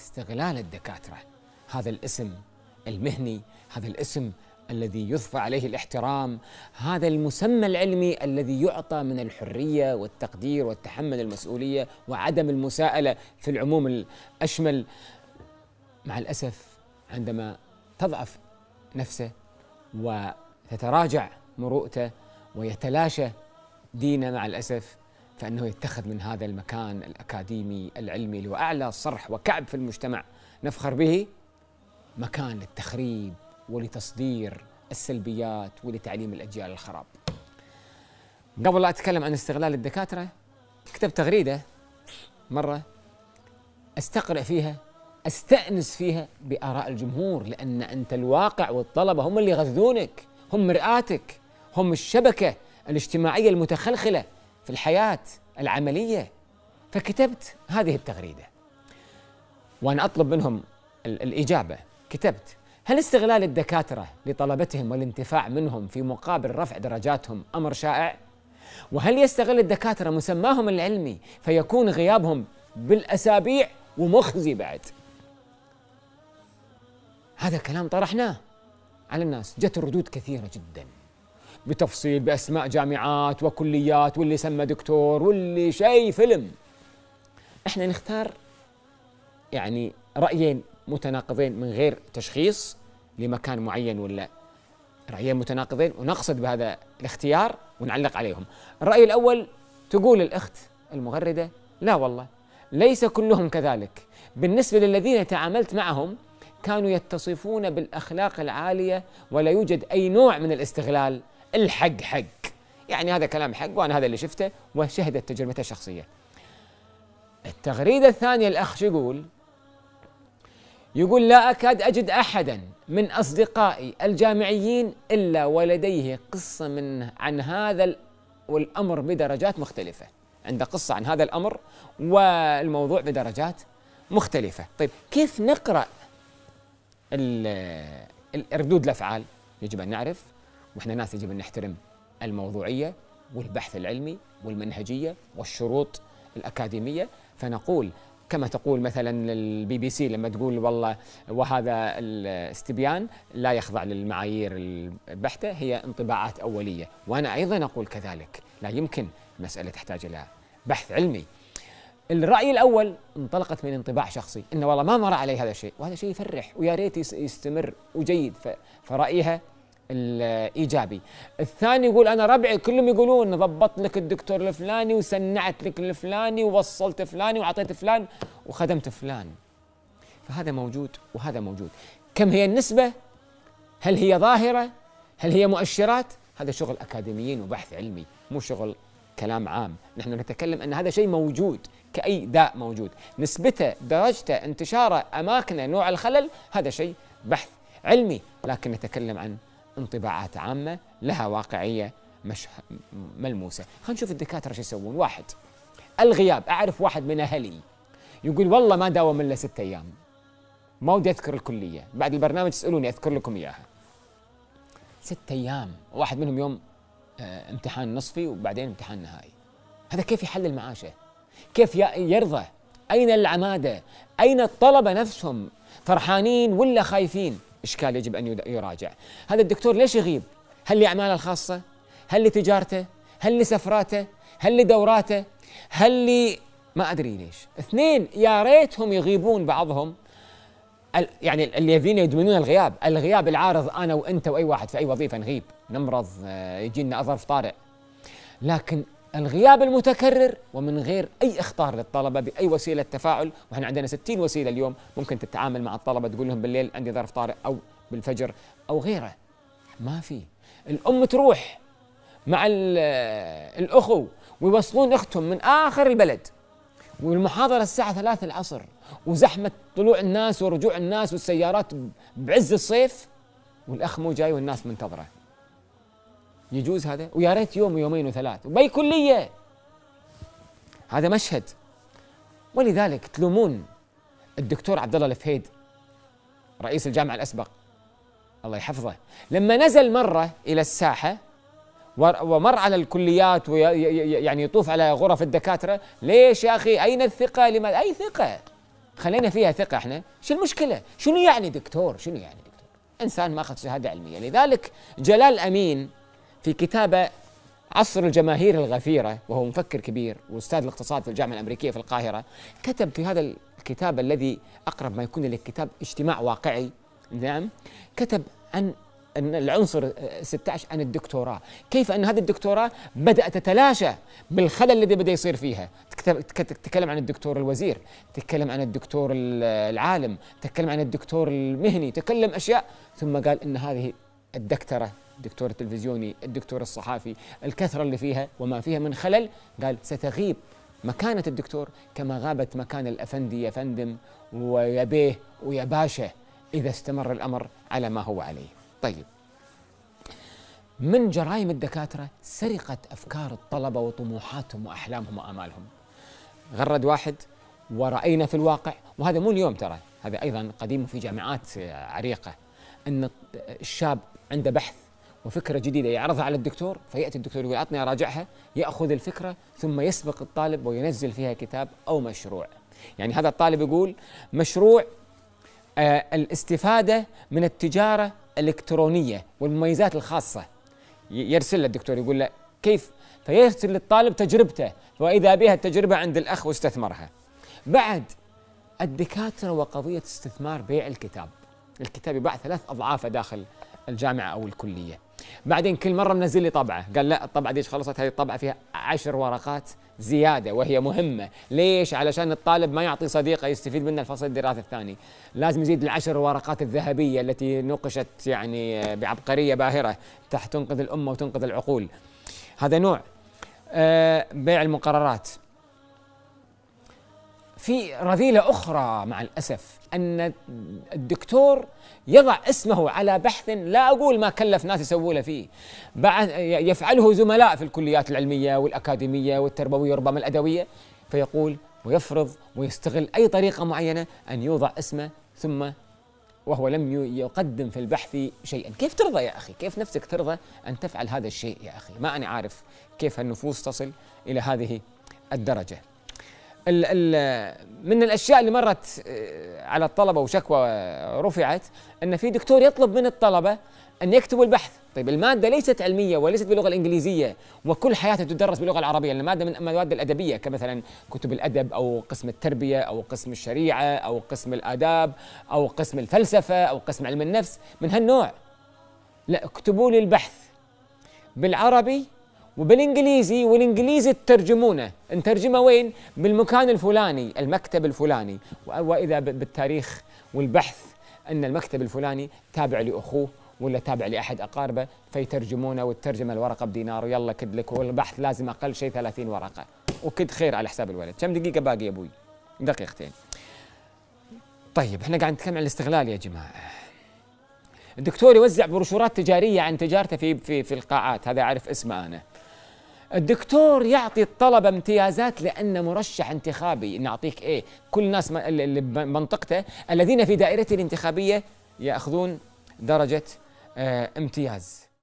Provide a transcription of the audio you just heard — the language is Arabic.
استغلال الدكاتره هذا الاسم المهني هذا الاسم الذي يضفى عليه الاحترام هذا المسمى العلمي الذي يعطى من الحريه والتقدير والتحمل المسؤوليه وعدم المساءله في العموم الاشمل مع الاسف عندما تضعف نفسه وتتراجع مروءته ويتلاشى دينه مع الاسف فانه يتخذ من هذا المكان الاكاديمي العلمي اللي هو اعلى صرح وكعب في المجتمع نفخر به مكان للتخريب ولتصدير السلبيات ولتعليم الاجيال الخراب. قبل لا اتكلم عن استغلال الدكاتره كتبت تغريده مره استقرأ فيها استأنس فيها بآراء الجمهور لأن أنت الواقع والطلبة هم اللي يغذونك هم مرآتك هم الشبكة الاجتماعية المتخلخلة في الحياة العملية فكتبت هذه التغريدة وأنا أطلب منهم الإجابة كتبت هل استغلال الدكاترة لطلبتهم والانتفاع منهم في مقابل رفع درجاتهم أمر شائع؟ وهل يستغل الدكاترة مسماهم العلمي فيكون غيابهم بالأسابيع ومخزي بعد؟ هذا كلام طرحناه على الناس جت الردود كثيرة جداً بتفصيل باسماء جامعات وكليات واللي سمى دكتور واللي شيء فيلم احنا نختار يعني رايين متناقضين من غير تشخيص لمكان معين ولا رايين متناقضين ونقصد بهذا الاختيار ونعلق عليهم الراي الاول تقول الاخت المغرده لا والله ليس كلهم كذلك بالنسبه للذين تعاملت معهم كانوا يتصفون بالاخلاق العاليه ولا يوجد اي نوع من الاستغلال الحق حق يعني هذا كلام حق وأنا هذا اللي شفته وشهدت تجربته الشخصية التغريدة الثانية الأخ شو يقول يقول لا أكاد أجد أحدا من أصدقائي الجامعيين إلا ولديه قصة من عن هذا والأمر بدرجات مختلفة عنده قصة عن هذا الأمر والموضوع بدرجات مختلفة طيب كيف نقرأ ردود الأفعال يجب أن نعرف واحنا ناس يجب ان نحترم الموضوعيه والبحث العلمي والمنهجيه والشروط الاكاديميه فنقول كما تقول مثلا البي بي سي لما تقول والله وهذا الاستبيان لا يخضع للمعايير البحته هي انطباعات اوليه وانا ايضا اقول كذلك لا يمكن مساله تحتاج الى بحث علمي الرأي الأول انطلقت من انطباع شخصي إنه والله ما مر علي هذا الشيء وهذا شيء يفرح ويا ريت يستمر وجيد فرأيها الايجابي الثاني يقول انا ربعي كلهم يقولون ضبط لك الدكتور الفلاني وسنعت لك الفلاني ووصلت فلاني واعطيت فلان وخدمت فلان فهذا موجود وهذا موجود كم هي النسبه هل هي ظاهره هل هي مؤشرات هذا شغل اكاديميين وبحث علمي مو شغل كلام عام نحن نتكلم ان هذا شيء موجود كأي داء موجود نسبته درجته انتشاره أماكنه نوع الخلل هذا شيء بحث علمي لكن نتكلم عن انطباعات عامة لها واقعية مش ملموسة خلينا نشوف الدكاترة شو يسوون واحد الغياب أعرف واحد من أهلي يقول والله ما داوم إلا ستة أيام ما ودي أذكر الكلية بعد البرنامج اسألوني أذكر لكم إياها ستة أيام واحد منهم يوم آه، امتحان نصفي وبعدين امتحان نهائي هذا كيف يحلل معاشه كيف يرضى أين العمادة أين الطلبة نفسهم فرحانين ولا خايفين إشكال يجب أن يراجع هذا الدكتور ليش يغيب هل لأعماله الخاصة هل لتجارته هل لسفراته هل لدوراته هل لي ما أدري ليش اثنين يا ريتهم يغيبون بعضهم يعني اللي يبين يدمنون الغياب الغياب العارض أنا وأنت وأي واحد في أي وظيفة نغيب نمرض آه، يجينا ظرف طارئ لكن الغياب المتكرر ومن غير أي إخطار للطلبة بأي وسيلة تفاعل وإحنا عندنا 60 وسيلة اليوم ممكن تتعامل مع الطلبة تقول لهم بالليل عندي ظرف طارئ أو بالفجر أو غيره ما في الأم تروح مع الأخو ويوصلون أختهم من آخر البلد والمحاضرة الساعة 3 العصر وزحمة طلوع الناس ورجوع الناس والسيارات بعز الصيف والأخ مو جاي والناس منتظره يجوز هذا ويا ريت يوم ويومين وثلاث وباي كلية هذا مشهد ولذلك تلومون الدكتور عبد الله الفهيد رئيس الجامعة الأسبق الله يحفظه لما نزل مرة إلى الساحة ومر على الكليات ويعني يطوف على غرف الدكاترة ليش يا أخي أين الثقة لماذا أي ثقة خلينا فيها ثقة احنا شو المشكلة شنو يعني دكتور شنو يعني دكتور إنسان ما أخذ شهادة علمية لذلك جلال أمين في كتابه عصر الجماهير الغفيرة وهو مفكر كبير وأستاذ الاقتصاد في الجامعة الأمريكية في القاهرة كتب في هذا الكتاب الذي أقرب ما يكون كتاب اجتماع واقعي نعم كتب عن أن العنصر 16 آه، عن الدكتوراه كيف أن هذه الدكتوراه بدأت تتلاشى بالخلل الذي بدأ يصير فيها تتكلم عن الدكتور الوزير تتكلم عن الدكتور العالم تتكلم عن الدكتور المهني تتكلم أشياء ثم قال أن هذه الدكترة الدكتور التلفزيوني الدكتور الصحافي الكثرة اللي فيها وما فيها من خلل قال ستغيب مكانة الدكتور كما غابت مكان الأفندي يا فندم ويا بيه ويا باشا إذا استمر الأمر على ما هو عليه طيب من جرائم الدكاترة سرقة أفكار الطلبة وطموحاتهم وأحلامهم وأمالهم غرد واحد ورأينا في الواقع وهذا مو اليوم ترى هذا أيضا قديم في جامعات عريقة أن الشاب عنده بحث وفكره جديده يعرضها على الدكتور فياتي الدكتور يقول اعطني اراجعها ياخذ الفكره ثم يسبق الطالب وينزل فيها كتاب او مشروع يعني هذا الطالب يقول مشروع آه، الاستفاده من التجاره الالكترونيه والمميزات الخاصه يرسل الدكتور يقول له كيف فيرسل للطالب تجربته واذا بها التجربه عند الاخ واستثمرها بعد الدكاتره وقضيه استثمار بيع الكتاب الكتاب يباع ثلاث اضعافه داخل الجامعه او الكليه بعدين كل مره منزل لي طبعه قال لا الطبعه ديش خلصت هذه الطبعه فيها عشر ورقات زياده وهي مهمه ليش علشان الطالب ما يعطي صديقه يستفيد منه الفصل الدراسي الثاني لازم يزيد العشر ورقات الذهبيه التي نقشت يعني بعبقريه باهره تحت تنقذ الامه وتنقذ العقول هذا نوع آه، بيع المقررات في رذيلة أخرى مع الأسف أن الدكتور يضع اسمه على بحث لا أقول ما كلف ناس يسووا له فيه يفعله زملاء في الكليات العلمية والأكاديمية والتربوية ربما الأدوية فيقول ويفرض ويستغل أي طريقة معينة أن يوضع اسمه ثم وهو لم يقدم في البحث شيئا كيف ترضى يا أخي كيف نفسك ترضى أن تفعل هذا الشيء يا أخي ما أنا عارف كيف النفوس تصل إلى هذه الدرجة الـ الـ من الاشياء اللي مرت آه، على الطلبه وشكوى آه، رفعت ان في دكتور يطلب من الطلبه ان يكتبوا البحث، طيب الماده ليست علميه وليست باللغه الانجليزيه وكل حياتها تدرس باللغه العربيه الماده من المواد الادبيه كمثلا كتب الادب او قسم التربيه او قسم الشريعه او قسم الاداب او قسم الفلسفه او قسم علم النفس من هالنوع. لا اكتبوا لي البحث بالعربي وبالانجليزي والانجليزي تترجمونه نترجمه وين بالمكان الفلاني المكتب الفلاني واذا بالتاريخ والبحث ان المكتب الفلاني تابع لاخوه ولا تابع لاحد اقاربه فيترجمونه والترجمه الورقه بدينار ويلا كد لك والبحث لازم اقل شيء 30 ورقه وكد خير على حساب الولد كم دقيقه باقي يا ابوي دقيقتين طيب احنا قاعد نتكلم عن الاستغلال يا جماعه الدكتور يوزع بروشورات تجاريه عن تجارته في في في القاعات هذا اعرف اسمه انا الدكتور يعطي الطلبة امتيازات لأنه مرشح انتخابي نعطيك إيه كل الناس بمنطقته الذين في دائرته الانتخابية يأخذون درجة آه، امتياز